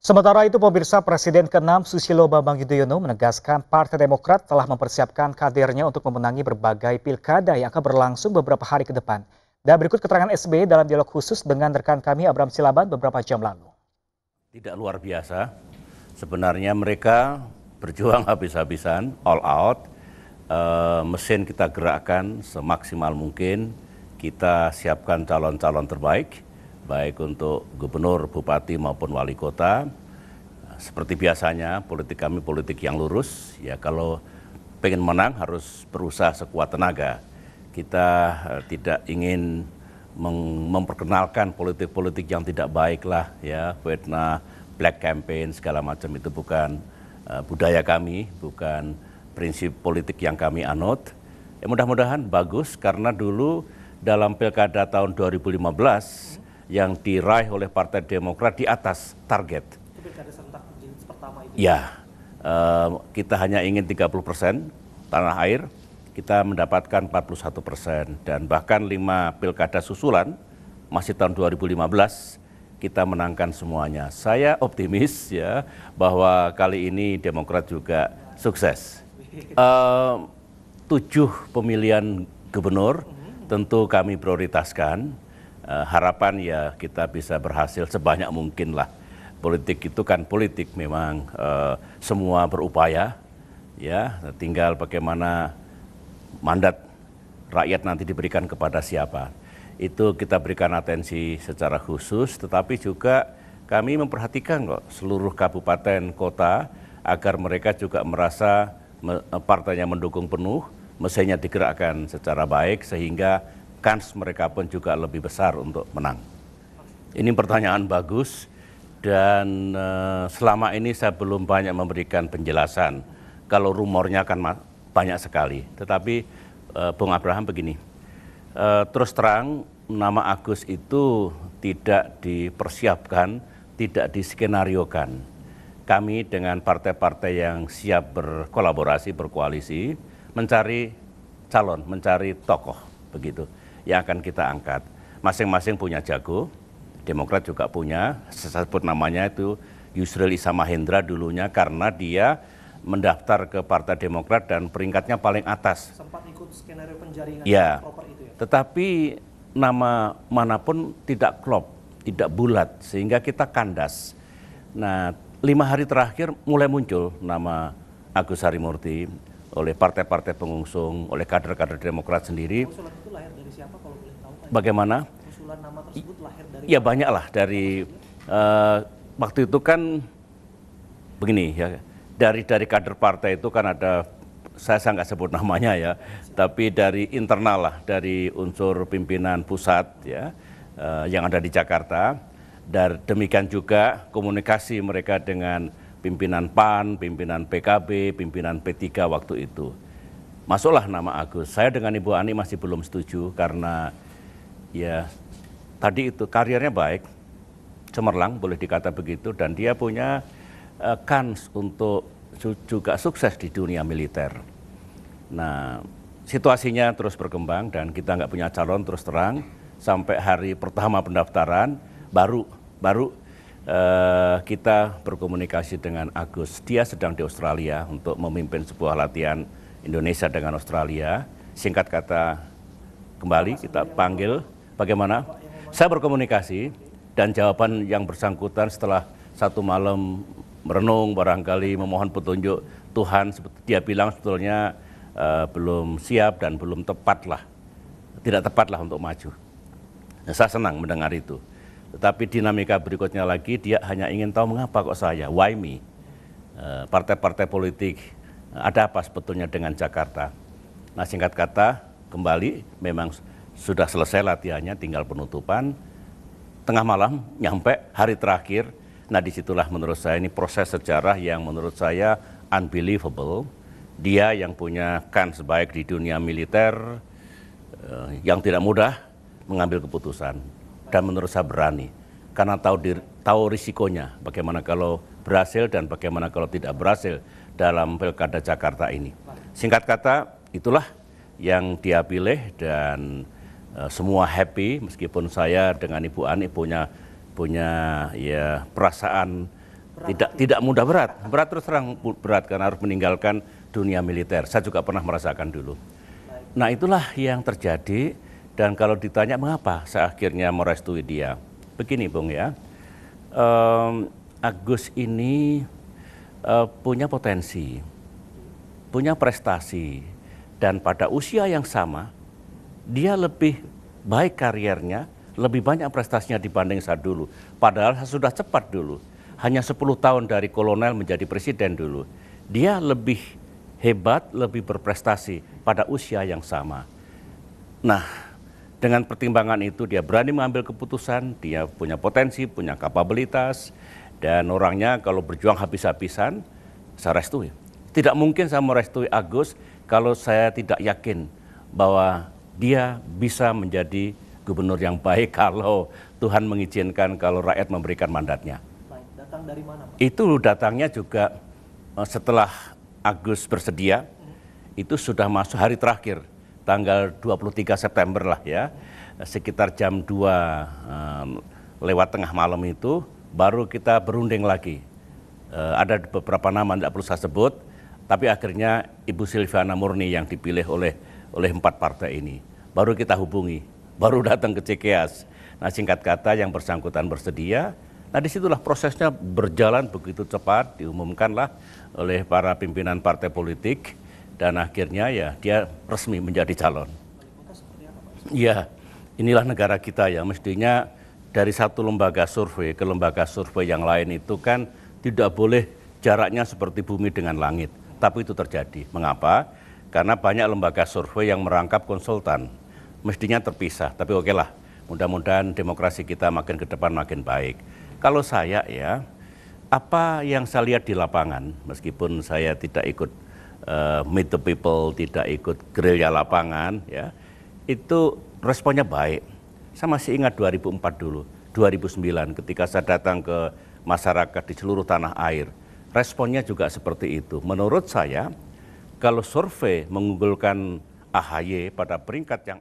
Sementara itu, pemirsa Presiden ke-6 Susilo Bambang Yudhoyono menegaskan Partai Demokrat telah mempersiapkan kadernya untuk memenangi berbagai pilkada yang akan berlangsung beberapa hari ke depan. Dan berikut keterangan SB dalam dialog khusus dengan rekan kami Abraham Silaban beberapa jam lalu. Tidak luar biasa, sebenarnya mereka berjuang habis-habisan, all out. E, mesin kita gerakkan semaksimal mungkin, kita siapkan calon-calon terbaik baik untuk gubernur, bupati maupun wali kota. Seperti biasanya, politik kami politik yang lurus. Ya kalau pengen menang harus berusaha sekuat tenaga. Kita eh, tidak ingin memperkenalkan politik-politik yang tidak baik lah, ya fitnah, black campaign segala macam itu bukan eh, budaya kami, bukan prinsip politik yang kami anut. Ya mudah-mudahan bagus karena dulu dalam pilkada tahun 2015 yang diraih oleh Partai Demokrat di atas target. Ya, eh, kita hanya ingin 30 persen tanah air, kita mendapatkan 41 persen. Dan bahkan lima pilkada susulan, masih tahun 2015, kita menangkan semuanya. Saya optimis ya bahwa kali ini Demokrat juga sukses. Eh, tujuh pemilihan gubernur mhm. tentu kami prioritaskan Eh, harapan ya kita bisa berhasil sebanyak mungkin lah. Politik itu kan politik memang uh, semua berupaya ya tinggal bagaimana mandat rakyat nanti diberikan kepada siapa. Itu kita berikan atensi secara khusus tetapi juga kami memperhatikan kok seluruh kabupaten kota agar mereka juga merasa eh, partainya mendukung penuh, mesinnya digerakkan secara baik sehingga kans mereka pun juga lebih besar untuk menang. Ini pertanyaan bagus dan uh, selama ini saya belum banyak memberikan penjelasan. Kalau rumornya kan banyak sekali, tetapi uh, Bung Abraham begini, uh, terus terang nama Agus itu tidak dipersiapkan, tidak diskenariokan. Kami dengan partai-partai yang siap berkolaborasi, berkoalisi, mencari calon, mencari tokoh, begitu yang akan kita angkat. Masing-masing punya jago, Demokrat juga punya, sebut namanya itu Yusril Isa Mahendra dulunya karena dia mendaftar ke Partai Demokrat dan peringkatnya paling atas. Sempat ikut skenario penjaringan ya. proper itu ya. Tetapi nama manapun tidak klop, tidak bulat sehingga kita kandas. Nah, lima hari terakhir mulai muncul nama Agus Harimurti oleh partai-partai pengusung, oleh kader-kader Demokrat sendiri. Oh, dari siapa kalau boleh tahu Pak? Bagaimana? Usulan nama tersebut lahir dari Ya banyak lah dari uh, waktu itu kan begini ya. Dari dari kader partai itu kan ada saya nggak sebut namanya ya, tapi dari internal lah, dari unsur pimpinan pusat ya, uh, yang ada di Jakarta. Dan demikian juga komunikasi mereka dengan pimpinan PAN, pimpinan PKB, pimpinan P3 waktu itu masuklah nama Agus. Saya dengan Ibu Ani masih belum setuju karena ya tadi itu karirnya baik, cemerlang boleh dikata begitu dan dia punya uh, kans untuk juga sukses di dunia militer. Nah, situasinya terus berkembang dan kita nggak punya calon terus terang sampai hari pertama pendaftaran baru baru uh, kita berkomunikasi dengan Agus. Dia sedang di Australia untuk memimpin sebuah latihan Indonesia dengan Australia. Singkat kata, kembali kita panggil bagaimana? Saya berkomunikasi dan jawaban yang bersangkutan setelah satu malam merenung barangkali memohon petunjuk Tuhan seperti dia bilang sebetulnya uh, belum siap dan belum tepat lah tidak tepat lah untuk maju. Nah, saya senang mendengar itu. Tetapi dinamika berikutnya lagi dia hanya ingin tahu mengapa kok saya, why me? Eh, partai-partai uh, politik ada apa sebetulnya dengan Jakarta. Nah singkat kata kembali memang sudah selesai latihannya tinggal penutupan tengah malam nyampe hari terakhir nah disitulah menurut saya ini proses sejarah yang menurut saya unbelievable dia yang punya kans baik di dunia militer eh, yang tidak mudah mengambil keputusan dan menurut saya berani karena tahu diri, tahu risikonya bagaimana kalau berhasil dan bagaimana kalau tidak berhasil dalam pilkada Jakarta ini. Singkat kata, itulah yang dia pilih dan e, semua happy meskipun saya dengan Ibu Ani punya punya ya perasaan berat. tidak ya. tidak mudah berat. Berat terus terang berat karena harus meninggalkan dunia militer. Saya juga pernah merasakan dulu. Nah, itulah yang terjadi dan kalau ditanya mengapa saya akhirnya merestui dia. Begini, Bung ya. Um, Agus ini uh, punya potensi, punya prestasi, dan pada usia yang sama dia lebih baik kariernya, lebih banyak prestasinya dibanding saat dulu. Padahal saya sudah cepat dulu, hanya 10 tahun dari kolonel menjadi presiden dulu. Dia lebih hebat, lebih berprestasi pada usia yang sama. Nah, dengan pertimbangan itu dia berani mengambil keputusan, dia punya potensi, punya kapabilitas, dan orangnya kalau berjuang habis-habisan, saya restui. Tidak mungkin saya merestui Agus kalau saya tidak yakin bahwa dia bisa menjadi gubernur yang baik kalau Tuhan mengizinkan, kalau rakyat memberikan mandatnya. Baik, datang dari mana? Pak? Itu datangnya juga eh, setelah Agus bersedia, itu sudah masuk hari terakhir, tanggal 23 September lah ya, sekitar jam 2 eh, lewat tengah malam itu, baru kita berunding lagi. Uh, ada beberapa nama tidak perlu saya sebut, tapi akhirnya Ibu Silviana Murni yang dipilih oleh oleh empat partai ini. Baru kita hubungi, baru datang ke CKS. Nah singkat kata yang bersangkutan bersedia, nah disitulah prosesnya berjalan begitu cepat, diumumkanlah oleh para pimpinan partai politik, dan akhirnya ya dia resmi menjadi calon. Iya, inilah negara kita ya, mestinya dari satu lembaga survei ke lembaga survei yang lain itu kan tidak boleh jaraknya seperti bumi dengan langit. Tapi itu terjadi. Mengapa? Karena banyak lembaga survei yang merangkap konsultan. Mestinya terpisah, tapi oke lah. Mudah-mudahan demokrasi kita makin ke depan makin baik. Kalau saya ya, apa yang saya lihat di lapangan, meskipun saya tidak ikut uh, meet the people, tidak ikut gerilya lapangan, ya itu responnya baik saya masih ingat 2004 dulu, 2009 ketika saya datang ke masyarakat di seluruh tanah air. Responnya juga seperti itu. Menurut saya, kalau survei mengunggulkan AHY pada peringkat yang